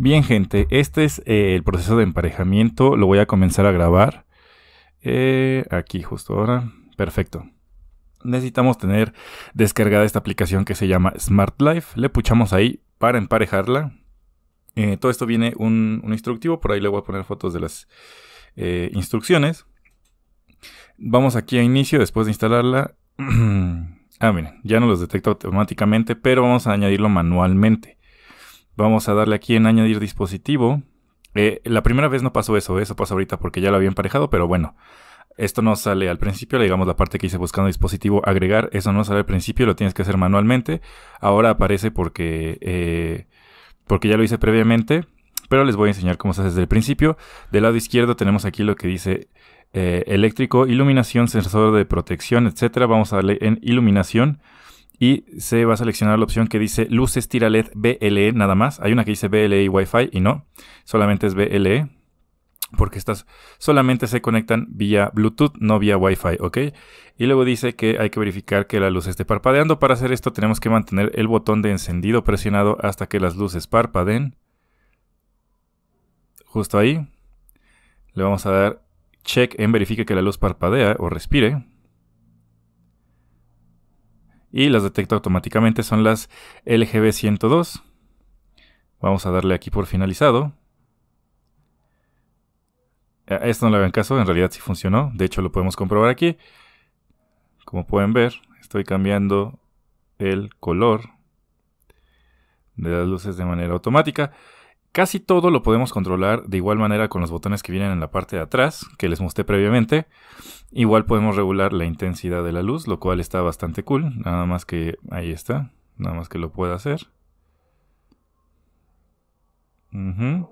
Bien, gente, este es eh, el proceso de emparejamiento. Lo voy a comenzar a grabar. Eh, aquí justo ahora. Perfecto. Necesitamos tener descargada esta aplicación que se llama Smart Life. Le puchamos ahí para emparejarla. Eh, todo esto viene un, un, instructivo. Por ahí le voy a poner fotos de las instrucciones. Vamos aquí a inicio después de instalarla. ah, miren, ya no los detecta automáticamente, pero vamos a añadirlo manualmente. Vamos a darle aquí en añadir dispositivo. Eh, la primera vez no pasó eso, eso pasó ahorita porque ya lo había emparejado, pero bueno. Esto no sale al principio, le digamos la parte que hice buscando dispositivo agregar, eso no sale al principio, lo tienes que hacer manualmente. Ahora aparece porque, eh, porque ya lo hice previamente, pero les voy a enseñar cómo se hace desde el principio. Del lado izquierdo tenemos aquí lo que dice eh, eléctrico, iluminación, sensor de protección, etc. Vamos a darle en iluminación y se va a seleccionar la opción que dice luces tira LED BLE nada más. Hay una que dice BLE y Wi-Fi y no, solamente es BLE porque estas solamente se conectan vía Bluetooth, no vía Wi-Fi, ¿ok? Y luego dice que hay que verificar que la luz esté parpadeando. Para hacer esto tenemos que mantener el botón de encendido presionado hasta que las luces parpadeen. Justo ahí. Le vamos a dar check en verifique que la luz parpadea o respire y las detecta automáticamente, son las LGB102. Vamos a darle aquí por finalizado. esto no le hagan caso, en realidad sí funcionó, de hecho lo podemos comprobar aquí. Como pueden ver, estoy cambiando el color de las luces de manera automática. Casi todo lo podemos controlar de igual manera con los botones que vienen en la parte de atrás, que les mostré previamente. Igual podemos regular la intensidad de la luz, lo cual está bastante cool. Nada más que ahí está, nada más que lo pueda hacer. Lo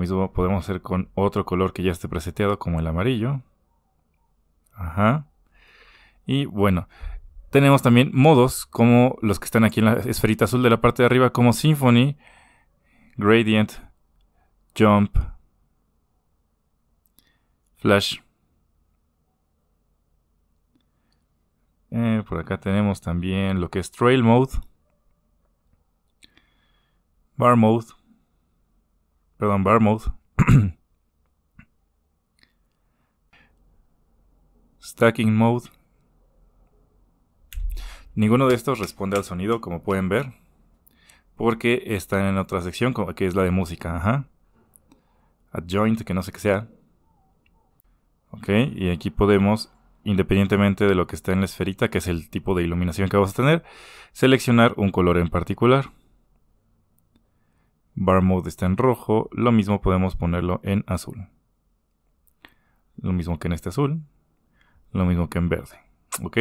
mismo podemos hacer con otro color que ya esté preseteado, como el amarillo. Ajá. Y bueno, tenemos también modos como los que están aquí en la esferita azul de la parte de arriba, como Symphony gradient, jump, flash. Eh, por acá tenemos también lo que es trail mode, bar mode, perdón, bar mode, stacking mode. Ninguno de estos responde al sonido, como pueden ver porque está en otra sección que es la de música. Ajá. Adjoint, que no sé qué sea. Ok, y aquí podemos, independientemente de lo que está en la esferita, que es el tipo de iluminación que vamos a tener, seleccionar un color en particular. Bar mode está en rojo, lo mismo podemos ponerlo en azul. Lo mismo que en este azul, lo mismo que en verde. ¿Ok?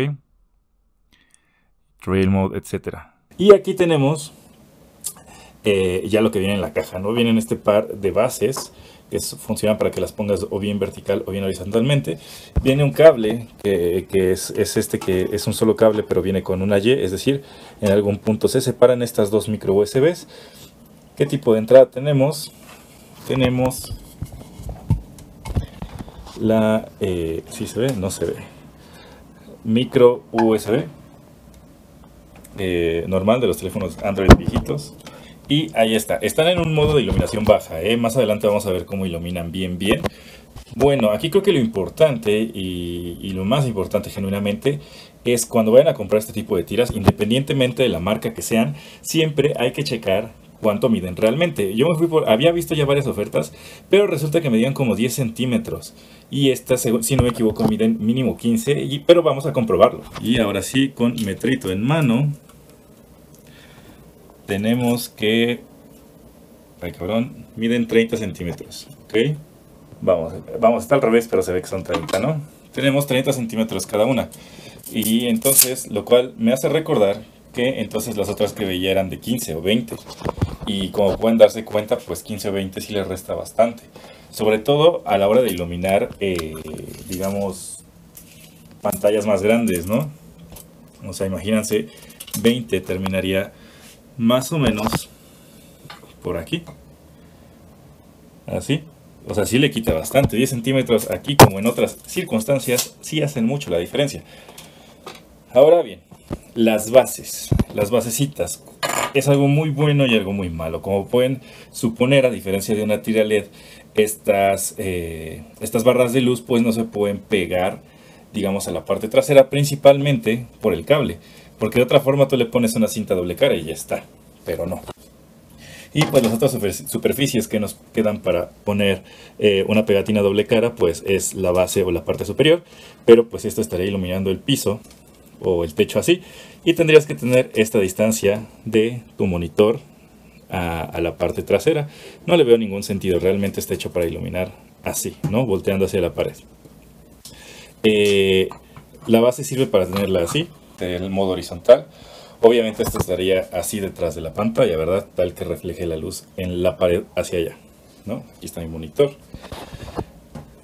Trail mode, etc. Y aquí tenemos eh, ya lo que viene en la caja, ¿no? Vienen este par de bases que funcionan para que las pongas o bien vertical o bien horizontalmente. Viene un cable que, es, este que es un solo cable pero viene con una Y, es decir, en algún punto se separan estas dos micro USBs. ¿Qué tipo de entrada tenemos? Tenemos la... si eh, ¿sí se ve? No se ve. Micro USB. Eh, normal de los teléfonos Android viejitos y ahí está. Están en un modo de iluminación baja. ¿eh? Más adelante vamos a ver cómo iluminan bien, bien. Bueno, aquí creo que lo importante y, lo más importante genuinamente es cuando vayan a comprar este tipo de tiras, independientemente de la marca que sean, siempre hay que checar cuánto miden realmente. Yo me fui por, había visto ya varias ofertas, pero resulta que medían como 10 centímetros. Y estas, si no me equivoco, miden mínimo 15, pero vamos a comprobarlo. Y ahora sí, con metrito en mano, tenemos que... Ay, cabrón. Miden 30 centímetros, ¿ok? Vamos, vamos, está al revés, pero se ve que son 30, ¿no? Tenemos 30 centímetros cada una. Y entonces, lo cual me hace recordar que entonces las otras que veía eran de 15 o 20. Y como pueden darse cuenta, pues 15 o 20 sí les resta bastante. Sobre todo a la hora de iluminar, eh, digamos, pantallas más grandes, ¿no? O sea, imagínense, 20 terminaría más o menos por aquí. Así. O sea, sí le quita bastante. 10 centímetros aquí como en otras circunstancias sí hacen mucho la diferencia. Ahora bien, las bases, las basecitas. Es algo muy bueno y algo muy malo. Como pueden suponer, a diferencia de una tira LED, estas, eh, estas barras de luz pues no se pueden pegar, digamos, a la parte trasera, principalmente por el cable. Porque de otra forma tú le pones una cinta doble cara y ya está. Pero no. Y pues las otras superficies que nos quedan para poner eh, una pegatina doble cara, pues es la base o la parte superior. Pero pues esto estaría iluminando el piso o el techo así. Y tendrías que tener esta distancia de tu monitor a, la parte trasera. No le veo ningún sentido, realmente está hecho para iluminar así, ¿no? Volteando hacia la pared. Eh, la base sirve para tenerla así. Este, el modo horizontal. Obviamente esto estaría así detrás de la pantalla, ¿verdad? Tal que refleje la luz en la pared hacia allá, ¿no? Aquí está mi monitor.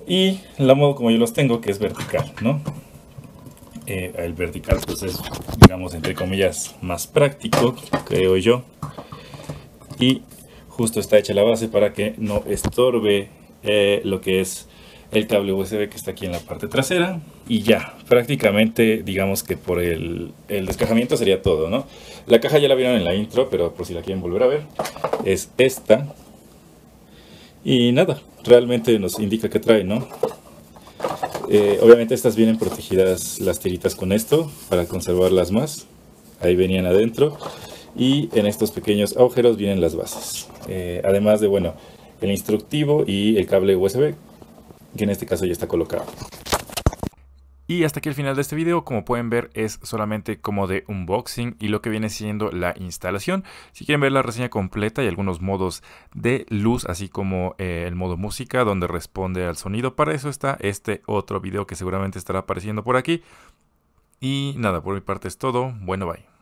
Y la modo como yo los tengo, que es vertical, ¿no? Eh, el vertical pues es, digamos, entre comillas, más práctico, creo yo. Y justo está hecha la base para que no estorbe eh, lo que es el cable USB que está aquí en la parte trasera y ya, prácticamente digamos que por el, descajamiento sería todo, ¿no? La caja ya la vieron en la intro, pero por si la quieren volver a ver, es esta. Y nada, realmente nos indica que trae, ¿no? Eh, obviamente estas vienen protegidas las tiritas con esto, para conservarlas más. Ahí venían adentro. Y en estos pequeños agujeros vienen las bases. Eh, además de, bueno, el instructivo y el cable USB, que en este caso ya está colocado. Y hasta aquí el final de este video, como pueden ver es solamente como de unboxing y lo que viene siendo la instalación. Si quieren ver la reseña completa y algunos modos de luz, así como eh, el modo música donde responde al sonido, para eso está este otro video que seguramente estará apareciendo por aquí. Y nada, por mi parte es todo, bueno bye.